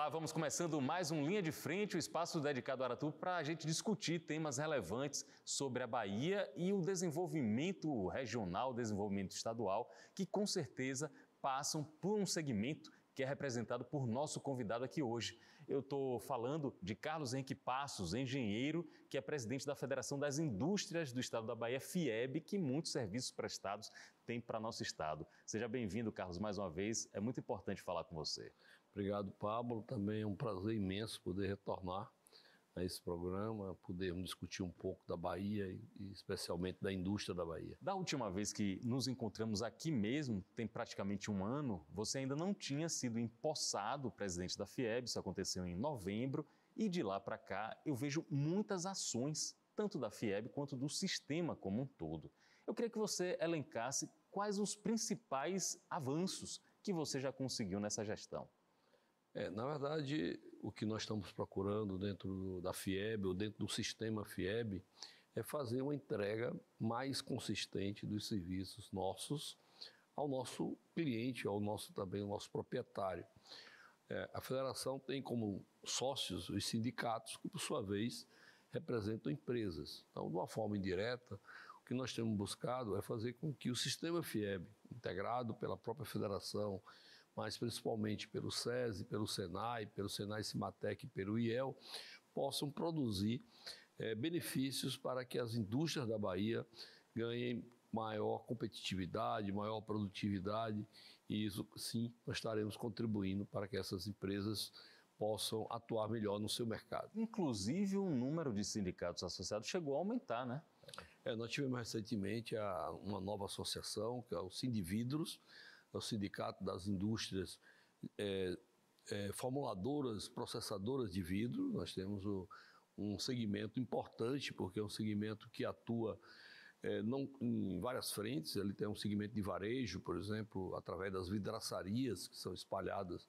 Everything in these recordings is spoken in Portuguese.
Olá, vamos começando mais um Linha de Frente, o um espaço dedicado a Aratu para a gente discutir temas relevantes sobre a Bahia e o desenvolvimento regional, desenvolvimento estadual, que com certeza passam por um segmento que é representado por nosso convidado aqui hoje. Eu estou falando de Carlos Henrique Passos, engenheiro, que é presidente da Federação das Indústrias do Estado da Bahia, FIEB, que muitos serviços prestados tem para nosso Estado. Seja bem-vindo, Carlos, mais uma vez. É muito importante falar com você. Obrigado, Pablo. Também é um prazer imenso poder retornar a esse programa, podermos discutir um pouco da Bahia e especialmente da indústria da Bahia. Da última vez que nos encontramos aqui mesmo, tem praticamente um ano, você ainda não tinha sido empossado presidente da FIEB, isso aconteceu em novembro, e de lá para cá eu vejo muitas ações, tanto da FIEB quanto do sistema como um todo. Eu queria que você elencasse quais os principais avanços que você já conseguiu nessa gestão. É, na verdade, o que nós estamos procurando dentro da FIEB ou dentro do sistema FIEB é fazer uma entrega mais consistente dos serviços nossos ao nosso cliente, ao nosso também ao nosso proprietário. É, a federação tem como sócios os sindicatos, que por sua vez representam empresas. Então, de uma forma indireta, o que nós temos buscado é fazer com que o sistema FIEB, integrado pela própria federação, mas principalmente pelo SESI, pelo SENAI, pelo SENAI Cimatec e pelo IEL, possam produzir é, benefícios para que as indústrias da Bahia ganhem maior competitividade, maior produtividade, e isso sim nós estaremos contribuindo para que essas empresas possam atuar melhor no seu mercado. Inclusive, o número de sindicatos associados chegou a aumentar, né? É, nós tivemos recentemente a, uma nova associação, que é o Sindividros, é o Sindicato das Indústrias é, é, Formuladoras, Processadoras de Vidro. Nós temos o, um segmento importante, porque é um segmento que atua é, não, em várias frentes. Ele tem um segmento de varejo, por exemplo, através das vidraçarias que são espalhadas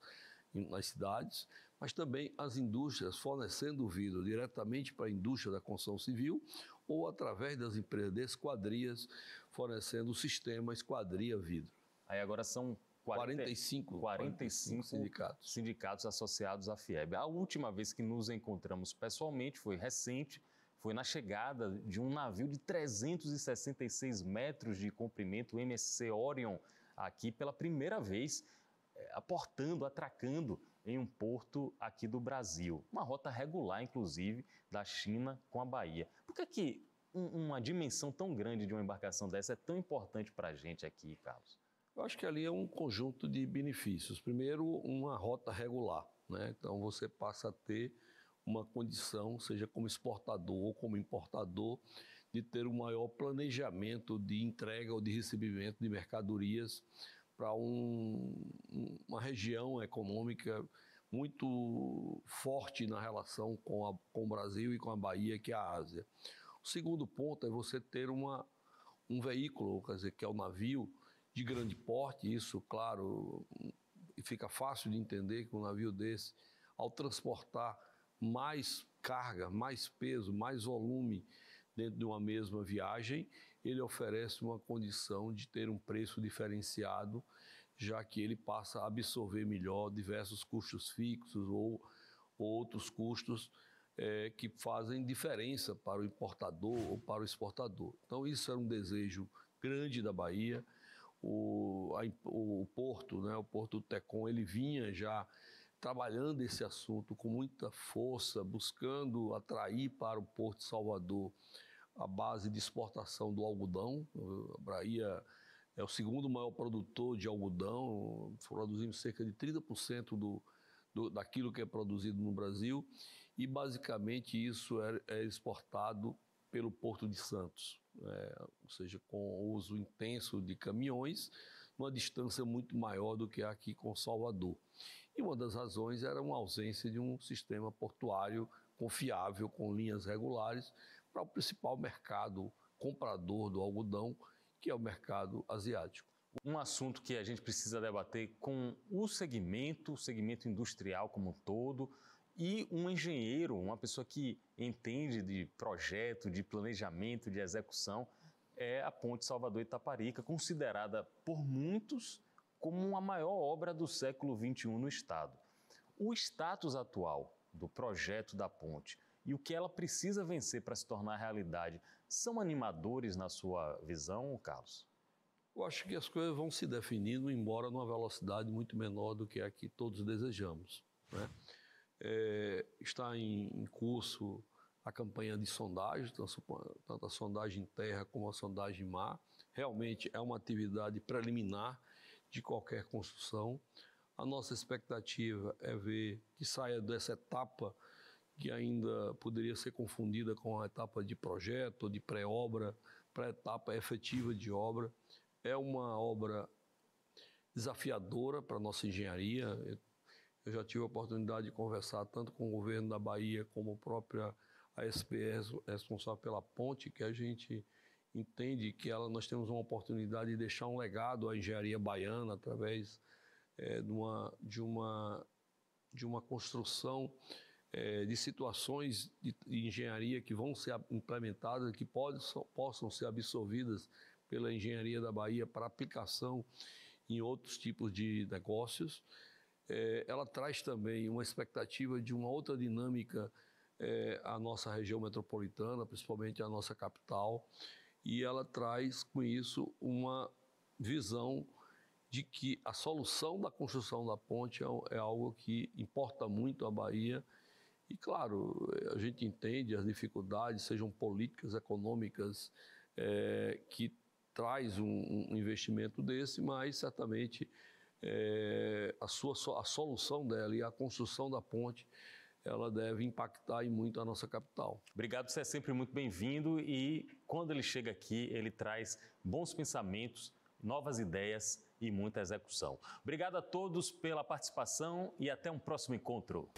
nas cidades, mas também as indústrias fornecendo vidro diretamente para a indústria da construção civil ou através das empresas de esquadrias fornecendo o sistema esquadria vidro. Aí agora são 40, 45, 45 sindicatos. sindicatos associados à FIEB. A última vez que nos encontramos pessoalmente foi recente, foi na chegada de um navio de 366 metros de comprimento, o MSC Orion, aqui pela primeira vez, eh, aportando, atracando em um porto aqui do Brasil. Uma rota regular, inclusive, da China com a Bahia. Por que, que uma dimensão tão grande de uma embarcação dessa é tão importante para a gente aqui, Carlos? Eu acho que ali é um conjunto de benefícios. Primeiro, uma rota regular, né? Então você passa a ter uma condição, seja como exportador ou como importador, de ter um maior planejamento de entrega ou de recebimento de mercadorias para um, uma região econômica muito forte na relação com, a, com o Brasil e com a Bahia, que é a Ásia. O segundo ponto é você ter uma, um veículo, quer dizer, que é o navio, de grande porte, isso, claro, fica fácil de entender que um navio desse, ao transportar mais carga, mais peso, mais volume dentro de uma mesma viagem, ele oferece uma condição de ter um preço diferenciado, já que ele passa a absorver melhor diversos custos fixos ou, ou outros custos é, que fazem diferença para o importador ou para o exportador. Então, isso era um desejo grande da Bahia o, a, o Porto, né, o Porto do Tecon, ele vinha já trabalhando esse assunto com muita força, buscando atrair para o Porto de Salvador a base de exportação do algodão. A Bahia é o segundo maior produtor de algodão, produzimos cerca de 30% do, do, daquilo que é produzido no Brasil e basicamente isso é, é exportado pelo Porto de Santos, é, ou seja, com o uso intenso de caminhões, numa distância muito maior do que aqui com Salvador. E uma das razões era uma ausência de um sistema portuário confiável, com linhas regulares, para o principal mercado comprador do algodão, que é o mercado asiático. Um assunto que a gente precisa debater com o segmento, o segmento industrial como um todo, e um engenheiro, uma pessoa que entende de projeto, de planejamento, de execução, é a Ponte Salvador Itaparica, considerada por muitos como a maior obra do século XXI no Estado. O status atual do projeto da ponte e o que ela precisa vencer para se tornar realidade são animadores na sua visão, Carlos? Eu acho que as coisas vão se definindo, embora numa velocidade muito menor do que a que todos desejamos. Né? É, está em, em, curso a campanha de sondagem, tanto a sondagem terra como a sondagem mar. Realmente é uma atividade preliminar de qualquer construção. A nossa expectativa é ver que saia dessa etapa que ainda poderia ser confundida com a etapa de projeto, de pré-obra, para a etapa efetiva de obra. É uma obra desafiadora para a nossa engenharia. Eu já tive a oportunidade de conversar tanto com o governo da Bahia como a própria ASPR, responsável pela ponte, que a gente entende que ela, nós temos uma oportunidade de deixar um legado à engenharia baiana através é, de, uma, de, uma, de uma construção é, de situações de, de, engenharia que vão ser implementadas, que pode, so, possam ser absorvidas pela engenharia da Bahia para aplicação em outros tipos de negócios é, ela traz também uma expectativa de uma outra dinâmica é, à nossa região metropolitana, principalmente à nossa capital, e ela traz com isso uma visão de que a solução da construção da ponte é, é algo que importa muito à Bahia. E, claro, a gente entende as dificuldades, sejam políticas, econômicas, é, que traz um, um investimento desse, mas certamente é, a, sua, a solução dela e a construção da ponte ela deve impactar muito a nossa capital. Obrigado, você é sempre muito bem-vindo e quando ele chega aqui, ele traz bons pensamentos, novas ideias e muita execução. Obrigado a todos pela participação e até um próximo encontro.